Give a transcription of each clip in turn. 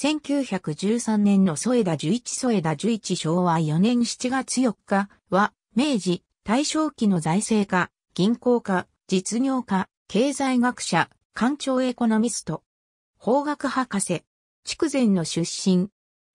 1913年の添田11添田11昭和4年7月4日は、明治、大正期の財政家、銀行家、実業家、経済学者、官庁エコノミスト、法学博士、筑前の出身、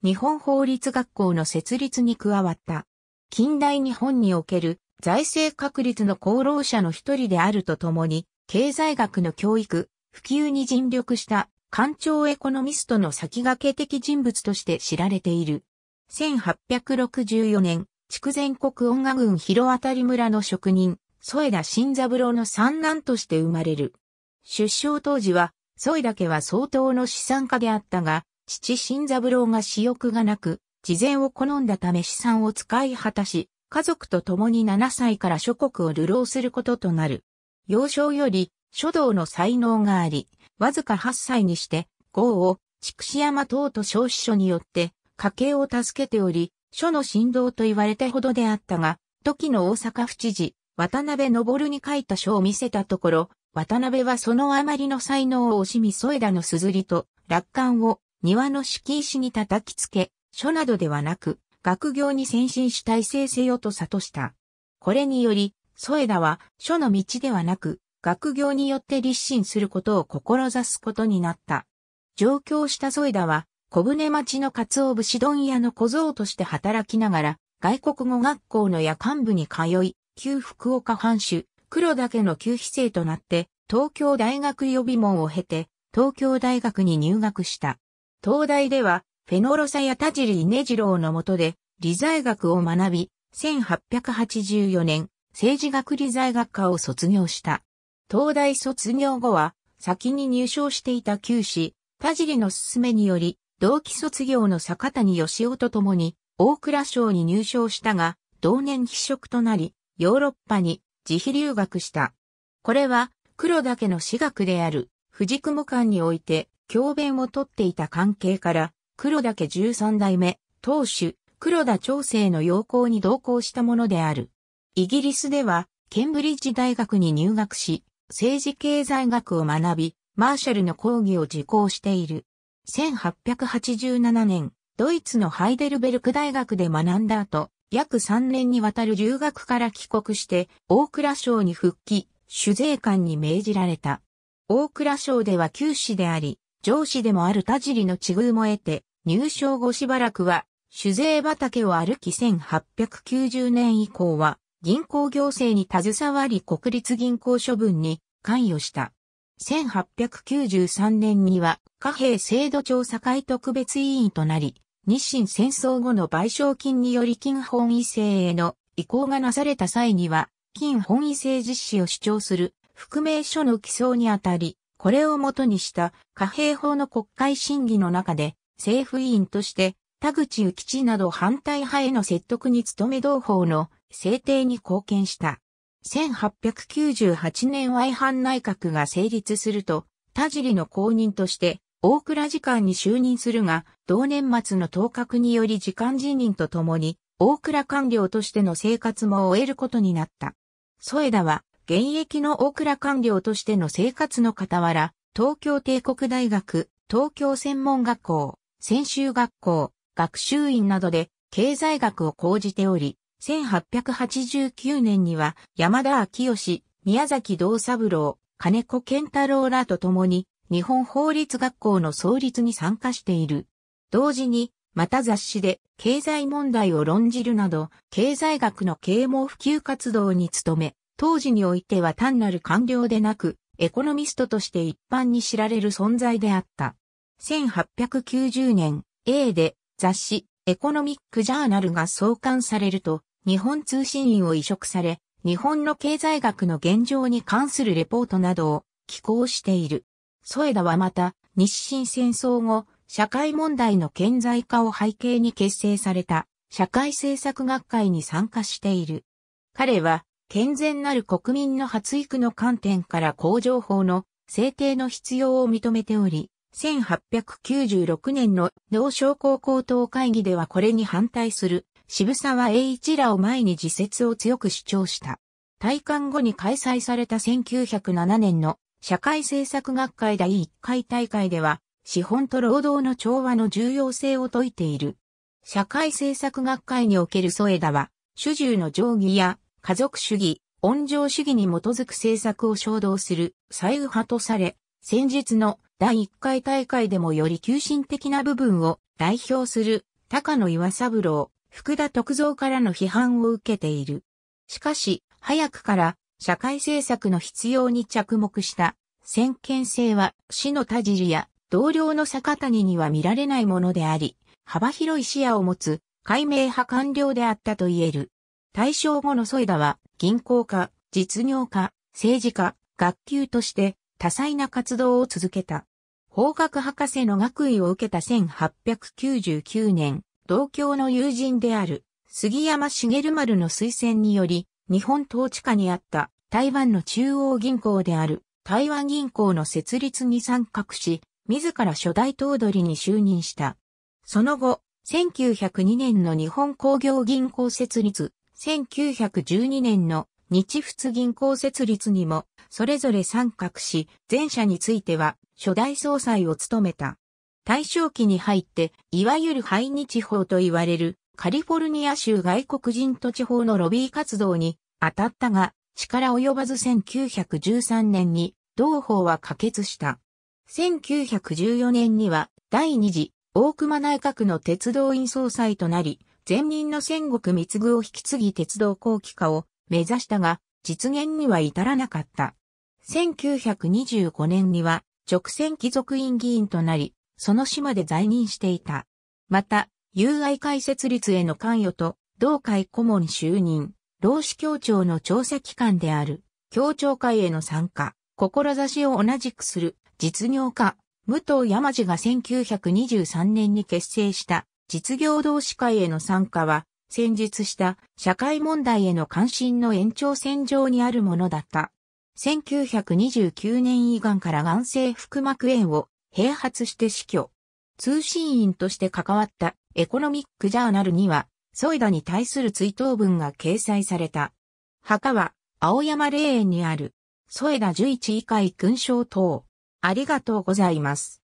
日本法律学校の設立に加わった。近代日本における財政確立の功労者の一人であるとともに、経済学の教育、普及に尽力した官庁エコノミストの先駆け的人物として知られている。1864年、筑前国音賀郡広渡村の職人、添田新三郎の三男として生まれる。出生当時は、添田家は相当の資産家であったが、父新三郎が私欲がなく、事前を好んだため資産を使い果たし、家族と共に7歳から諸国を流浪することとなる。幼少より書道の才能があり、わずか8歳にして、豪を筑紫山等と少子書によって家計を助けており、書の振動と言われたほどであったが、時の大阪府知事、渡辺昇に書いた書を見せたところ、渡辺はそのあまりの才能を惜しみ添田の硯と楽観を庭の敷石に叩きつけ、書などではなく、学業に先進し体制せよと諭した。これにより、添田は書の道ではなく、学業によって立身することを志すことになった。上京した添田は、小舟町の鰹節問屋の小僧として働きながら、外国語学校の夜間部に通い、旧福岡藩主、黒岳の旧非生となって、東京大学予備門を経て、東京大学に入学した。東大では、フェノロサや田尻稲次郎の下で、理財学を学び、1884年、政治学理財学科を卒業した。東大卒業後は、先に入賞していた旧市田尻の勧めにより、同期卒業の坂谷義夫と共に、大蔵省に入賞したが、同年非職となり、ヨーロッパに自費留学した。これは、黒岳の私学である、藤雲館において、教鞭をとっていた関係から、黒岳十13代目、当主、黒田長生の要項に同行したものである。イギリスでは、ケンブリッジ大学に入学し、政治経済学を学び、マーシャルの講義を受講している。1887年、ドイツのハイデルベルク大学で学んだ後、約3年にわたる留学から帰国して、大蔵省に復帰、主税官に命じられた。大蔵省では旧市であり、上司でもある田尻の地遇も得て、入省後しばらくは、酒税畑を歩き1890年以降は、銀行行政に携わり国立銀行処分に関与した。1893年には貨幣制度調査会特別委員となり、日清戦争後の賠償金により金本位制への移行がなされた際には、金本位制実施を主張する副名書の起草にあたり、これをもとにした貨幣法の国会審議の中で、政府委員として、田口幸吉など反対派への説得に努め同法の制定に貢献した。1898年ワイハン内閣が成立すると、田尻の公認として、大倉次官に就任するが、同年末の当確により次官辞任とともに、大倉官僚としての生活も終えることになった。添田は、現役の大倉官僚としての生活の傍ら、東京帝国大学、東京専門学校、専修学校、学習院などで経済学を講じており、1889年には山田昭義、宮崎道三郎、金子健太郎らと共に日本法律学校の創立に参加している。同時に、また雑誌で経済問題を論じるなど、経済学の啓蒙普及活動に努め、当時においては単なる官僚でなく、エコノミストとして一般に知られる存在であった。1890年、A で雑誌エコノミックジャーナルが創刊されると、日本通信院を移植され、日本の経済学の現状に関するレポートなどを寄稿している。添田はまた、日清戦争後、社会問題の顕在化を背景に結成された社会政策学会に参加している。彼は、健全なる国民の発育の観点から工場法の制定の必要を認めており、1896年の農商工高等会議ではこれに反対する渋沢栄一らを前に自説を強く主張した。退官後に開催された1907年の社会政策学会第1回大会では、資本と労働の調和の重要性を説いている。社会政策学会における添田は、主従の定義や家族主義、温情主義に基づく政策を衝動する左右派とされ、先日の第1回大会でもより急進的な部分を代表する高野岩三郎、福田徳造からの批判を受けている。しかし、早くから社会政策の必要に着目した先見性は死の田尻や同僚の坂谷には見られないものであり、幅広い視野を持つ解明派官僚であったと言える。大正後の添田は銀行家、実業家、政治家、学級として多彩な活動を続けた。法学博士の学位を受けた1899年、同郷の友人である杉山茂丸の推薦により、日本統治下にあった台湾の中央銀行である台湾銀行の設立に参画し、自ら初代頭取に就任した。その後、1902年の日本工業銀行設立、1912年の日仏銀行設立にも、それぞれ参画し、前者については初代総裁を務めた。大正期に入って、いわゆる廃日法と言われるカリフォルニア州外国人土地法のロビー活動に当たったが、力及ばず1913年に同法は可決した。1914年には第二次大熊内閣の鉄道院総裁となり、前任の戦国密具を引き継ぎ鉄道後期化を目指したが、実現には至らなかった。1925年には直線貴族院議員となり、その島で在任していた。また、友愛解説立への関与と、同会顧問就任、労使協調の調査機関である、協調会への参加、志を同じくする、実業家、武藤山路が1923年に結成した実業同士会への参加は、先述した社会問題への関心の延長線上にあるものだった。1929年以願から眼性腹膜炎を併発して死去。通信員として関わったエコノミックジャーナルには、ソイダに対する追悼文が掲載された。墓は、青山霊園にある、ソエダ11以会勲章等。ありがとうございます。